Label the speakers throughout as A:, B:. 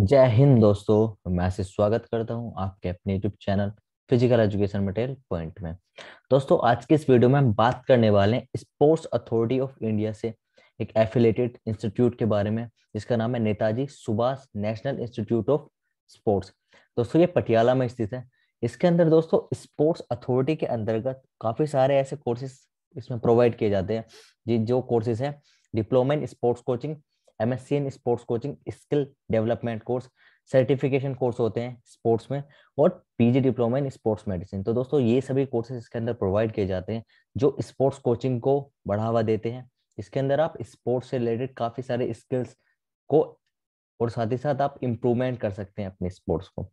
A: जय हिंद दोस्तों मैं से स्वागत करता हूं आपके अपने YouTube channel physical education material point में दोस्तों आज के इस वीडियो में हम बात करने वाले हैं स्पोर्ट्स अथॉरिटी ऑफ इंडिया से एक एफिलेटेड इंस्टीट्यूट के बारे में जिसका नाम है Netaji Subhash national institute of sports दोस्तों ये पटियाला में स्थित है इसके अंदर दोस्तों स्पोर्ट्स अथॉरिटी के अंतर्गत काफी सारे ऐसे कोर्सेज इसमें प्रोवाइड किए जाते हैं जो कोर्सेज है diploma in sports coaching M S C sports coaching skill development course certification course होते हैं स्पोर्ट्स में और PG diploma in sports medicine तो दोस्तों ये सभी कोर्सेज इसके अंदर प्रोवाइड किए जाते हैं जो स्पोर्ट्स कोचिंग को बढ़ावा देते हैं इसके अंदर आप स्पोर्ट्स से रिलेटेड काफ़ी सारे स्किल्स को और साथ ही साथ आप इम्प्रूवमेंट कर सकते हैं अपने स्पोर्ट्स को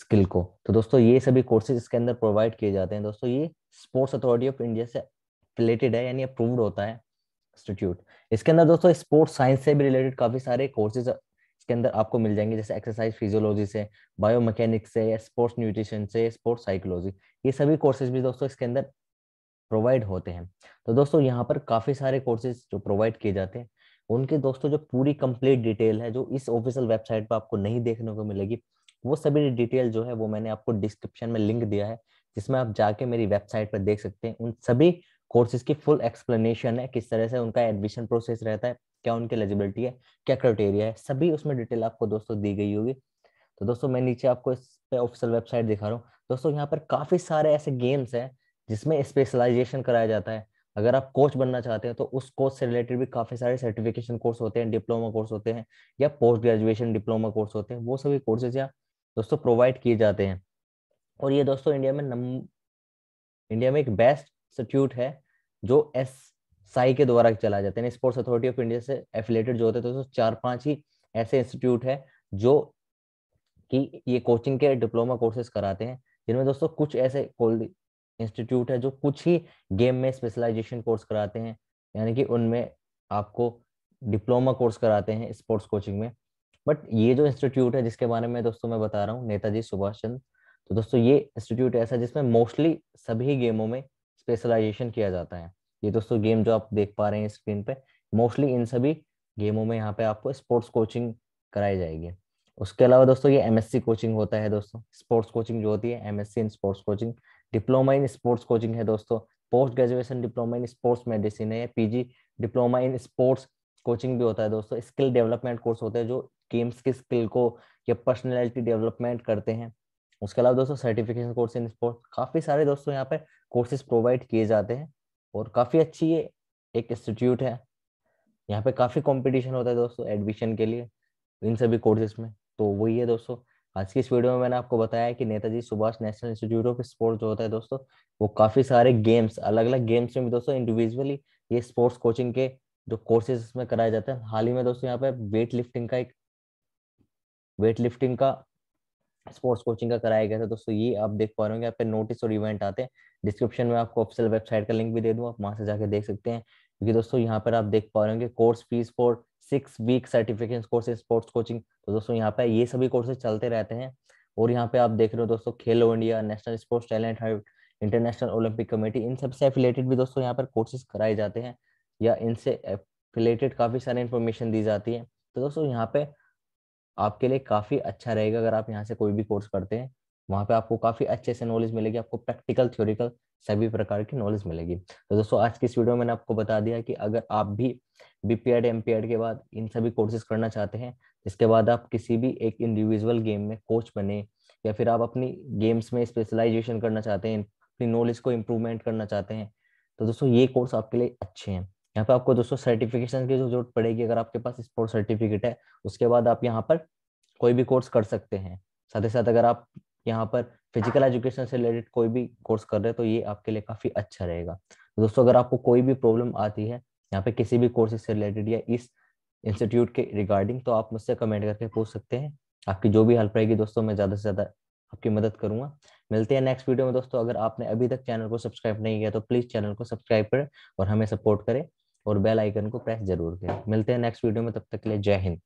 A: स्किल को तो दोस्तों ये सभी कोर्सेज इसके अंदर प्रोवाइड किए जाते हैं दोस्तों ये स्पोर्ट्स अथॉरिटी ऑफ इंडिया से रिलेटेड है यानी अप्रूव्ड होता है इंस्टीट्यूट इसके अंदर दोस्तों स्पोर्ट्स साइंस से भी रिलेटेड काफी सारे कोर्सेज इसके अंदर आपको मिल जाएंगे जैसे एक्सरसाइज फिजियोलॉजी से बायो मैकेनिक्स से स्पोर्ट्स न्यूट्रिशन से स्पोर्ट्स साइकोलॉजी ये सभी कोर्सेज भी दोस्तों इसके अंदर प्रोवाइड होते हैं तो दोस्तों यहाँ पर काफी सारे कोर्सेज जो प्रोवाइड किए जाते हैं उनके दोस्तों जो पूरी कंप्लीट डिटेल है जो इस ऑफिशियल वेबसाइट पर आपको नहीं देखने को मिलेगी वो सभी डिटेल जो है वो मैंने आपको डिस्क्रिप्शन में लिंक दिया है जिसमें आप जाके मेरी वेबसाइट पर देख सकते हैं उन सभी कोर्सेज की फुल एक्सप्लेनेशन है किस तरह से उनका एडमिशन प्रोसेस रहता है क्या उनकी एलिजिबिलिटी है क्या क्राइटेरिया है सभी उसमें डिटेल आपको दोस्तों दी गई होगी तो दोस्तों मैं नीचे आपको इस पे ऑफिशियल वेबसाइट दिखा रहा हूँ दोस्तों यहाँ पर काफ़ी सारे ऐसे गेम्स हैं जिसमें स्पेशलाइजेशन कराया जाता है अगर आप कोच बनना चाहते हैं तो उस कोच से रिलेटेड भी काफ़ी सारे सर्टिफिकेशन कोर्स होते हैं डिप्लोमा कोर्स होते हैं या पोस्ट ग्रेजुएशन डिप्लोमा कोर्स होते हैं वो सभी कोर्सेज यहाँ दोस्तों प्रोवाइड किए जाते हैं और ये दोस्तों इंडिया में नम इंडिया में एक बेस्ट इंस्टीट्यूट है जो एस साई के द्वारा चला जाता है स्पोर्ट्स अथॉरिटी ऑफ इंडिया से एफिलेटेड जो होते हैं तो चार पांच ही ऐसे इंस्टीट्यूट है जो कि ये कोचिंग के डिप्लोमा कोर्सेज कराते हैं जिनमें दोस्तों कुछ ऐसे इंस्टीट्यूट है जो कुछ ही गेम में स्पेशलाइजेशन कोर्स कराते हैं यानी कि उनमें आपको डिप्लोमा कोर्स कराते हैं स्पोर्ट्स कोचिंग में बट ये जो इंस्टीट्यूट है जिसके बारे में दोस्तों मैं बता रहा हूँ नेताजी सुभाष चंद्र तो दोस्तों ये इंस्टीट्यूट ऐसा जिसमें मोस्टली सभी गेमों में स्पेशलाइजेशन किया जाता है ये दोस्तों गेम जो आप देख पा रहे हैं स्क्रीन पे मोस्टली इन सभी गेमों में यहाँ पे आपको स्पोर्ट्स कोचिंग कराई जाएगी उसके अलावा दोस्तों ये एमएससी कोचिंग होता है दोस्तों स्पोर्ट्स कोचिंग जो होती है MSc in sports coaching diploma in sports coaching है दोस्तों post graduation diploma in sports medicine है PG diploma in sports coaching भी होता है दोस्तों स्किल डेवलपमेंट कोर्स होते हैं जो गेम्स के स्किल को या पर्सनैलिटी डेवलपमेंट करते हैं उसके अलावा दोस्तों सर्टिफिकेशन कोर्स इन स्पोर्ट्स काफ़ी सारे दोस्तों यहाँ पे कोर्सेज प्रोवाइड किए जाते हैं और काफ़ी अच्छी ये एक इंस्टीट्यूट है यहाँ पे काफ़ी कंपटीशन होता है दोस्तों एडमिशन के लिए इन सभी कोर्सेज में तो वही है दोस्तों आज की इस वीडियो में मैंने आपको बताया कि Netaji Subhash national institute of sport जो होता है दोस्तों वो काफ़ी सारे गेम्स अलग अलग गेम्स में भी दोस्तों इंडिविजुअली ये स्पोर्ट्स कोचिंग के जो कोर्सेज में कराए जाते हैं हाल ही में दोस्तों यहाँ पे वेट लिफ्टिंग का एक वेट लिफ्टिंग का स्पोर्ट्स कोचिंग का कराया गया था दोस्तों ये आप देख पा रहे होंगे यहाँ पे नोटिस और इवेंट आते हैं डिस्क्रिप्शन में आपको ऑफिशियल वेबसाइट का लिंक भी दे दूंगा आप वहाँ से जाके देख सकते हैं क्योंकि दोस्तों यहाँ पर आप देख पा रहे होंगे course fees for six week certification course sports coaching तो दोस्तों यहाँ पे ये सभी कोर्सेज चलते रहते हैं और यहाँ पे आप देख रहे हो दोस्तों Khelo India national sports talent hunt international olympic committee इन सबसे एफिलेटेड भी दोस्तों यहाँ पर कोर्सेज कराए जाते हैं या इनसे एफिलेटेड काफ़ी सारी इन्फॉर्मेशन दी जाती है तो दोस्तों यहाँ पे आपके लिए काफ़ी अच्छा रहेगा अगर आप यहाँ से कोई भी कोर्स करते हैं वहाँ पे आपको काफ़ी अच्छे से नॉलेज मिलेगी आपको प्रैक्टिकल थ्योरिकल सभी प्रकार की नॉलेज मिलेगी तो दोस्तों आज की इस वीडियो में मैंने आपको बता दिया कि अगर आप भी BPEd MPEd M P Ed के बाद इन सभी कोर्सेज करना चाहते हैं इसके बाद आप किसी भी एक इंडिविजुअल गेम में कोच बने या फिर आप अपनी गेम्स में स्पेशलाइजेशन करना चाहते हैं अपनी नॉलेज को इम्प्रूवमेंट करना चाहते हैं तो दोस्तों ये कोर्स आपके लिए अच्छे हैं यहाँ पे आपको दोस्तों सर्टिफिकेशन की जो जरूरत पड़ेगी अगर आपके पास स्पोर्ट सर्टिफिकेट है उसके बाद आप यहाँ पर कोई भी कोर्स कर सकते हैं साथ ही साथ अगर आप यहाँ पर फिजिकल एजुकेशन से रिलेटेड कोई भी कोर्स कर रहे हैं तो ये आपके लिए काफी अच्छा रहेगा तो दोस्तों अगर आपको कोई भी प्रॉब्लम आती है यहाँ पे किसी भी कोर्सेज से रिलेटेड या इस इंस्टीट्यूट के रिगार्डिंग तो आप मुझसे कमेंट करके पूछ सकते हैं आपकी जो भी हेल्प रहेगी दोस्तों मैं ज़्यादा से ज़्यादा आपकी मदद करूंगा मिलते हैं नेक्स्ट वीडियो में दोस्तों अगर आपने अभी तक चैनल को सब्सक्राइब नहीं किया तो प्लीज़ चैनल को सब्सक्राइब करें और हमें सपोर्ट करें और बेल आइकन को प्रेस जरूर करें मिलते हैं नेक्स्ट वीडियो में तब तक के लिए जय हिंद